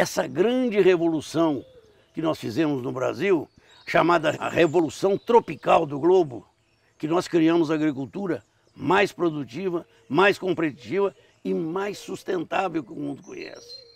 essa grande revolução que nós fizemos no Brasil, chamada Revolução Tropical do Globo, que nós criamos a agricultura mais produtiva, mais competitiva e mais sustentável que o mundo conhece.